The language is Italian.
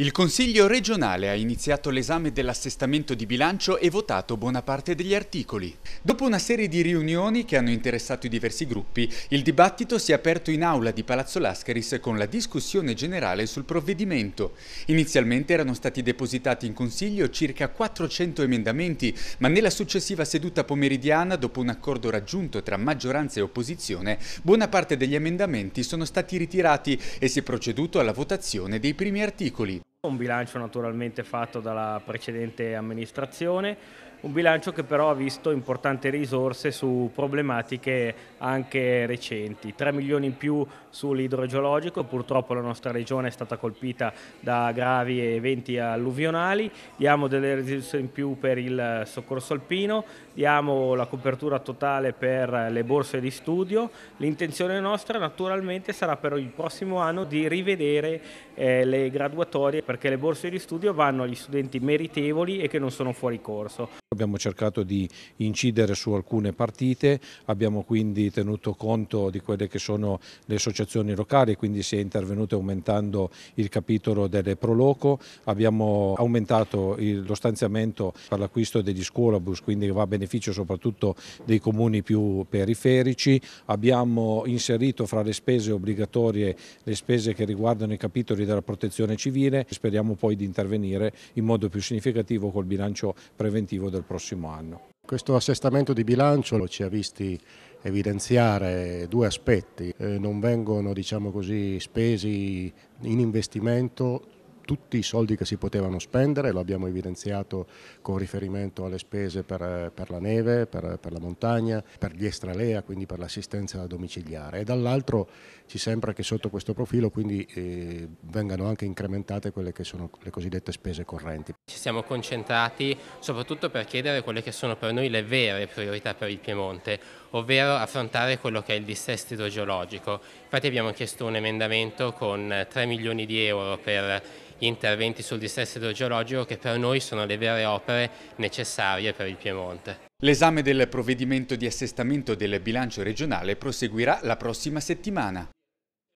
Il Consiglio regionale ha iniziato l'esame dell'assestamento di bilancio e votato buona parte degli articoli. Dopo una serie di riunioni che hanno interessato i diversi gruppi, il dibattito si è aperto in aula di Palazzo Lascaris con la discussione generale sul provvedimento. Inizialmente erano stati depositati in Consiglio circa 400 emendamenti, ma nella successiva seduta pomeridiana, dopo un accordo raggiunto tra maggioranza e opposizione, buona parte degli emendamenti sono stati ritirati e si è proceduto alla votazione dei primi articoli. Un bilancio naturalmente fatto dalla precedente amministrazione, un bilancio che però ha visto importanti risorse su problematiche anche recenti, 3 milioni in più sull'idrogeologico, purtroppo la nostra regione è stata colpita da gravi eventi alluvionali, diamo delle risorse in più per il soccorso alpino, diamo la copertura totale per le borse di studio, l'intenzione nostra naturalmente sarà per il prossimo anno di rivedere eh, le graduatorie perché le borse di studio vanno agli studenti meritevoli e che non sono fuori corso. Abbiamo cercato di incidere su alcune partite, abbiamo quindi tenuto conto di quelle che sono le associazioni locali, quindi si è intervenuto aumentando il capitolo delle Proloco, abbiamo aumentato lo stanziamento per l'acquisto degli scuolabus, quindi va a beneficio soprattutto dei comuni più periferici, abbiamo inserito fra le spese obbligatorie le spese che riguardano i capitoli della protezione civile, speriamo poi di intervenire in modo più significativo col bilancio preventivo della del prossimo anno. Questo assestamento di bilancio ci ha visti evidenziare due aspetti, eh, non vengono diciamo così, spesi in investimento tutti i soldi che si potevano spendere, lo abbiamo evidenziato con riferimento alle spese per, eh, per la neve, per, per, la montagna, per gli estralea, quindi per l'assistenza domiciliare e dall'altro ci sembra che sotto questo profilo quindi eh, vengano anche incrementate quelle che sono le cosiddette spese correnti. Ci siamo concentrati soprattutto per chiedere quelle che sono per noi le vere priorità per il Piemonte, ovvero affrontare quello che è il dissesto idrogeologico. Infatti abbiamo chiesto un emendamento con 3 milioni di euro per gli interventi sul dissesto idrogeologico che per noi sono le vere opere necessarie per il Piemonte. L'esame del provvedimento di assestamento del bilancio regionale proseguirà la prossima settimana.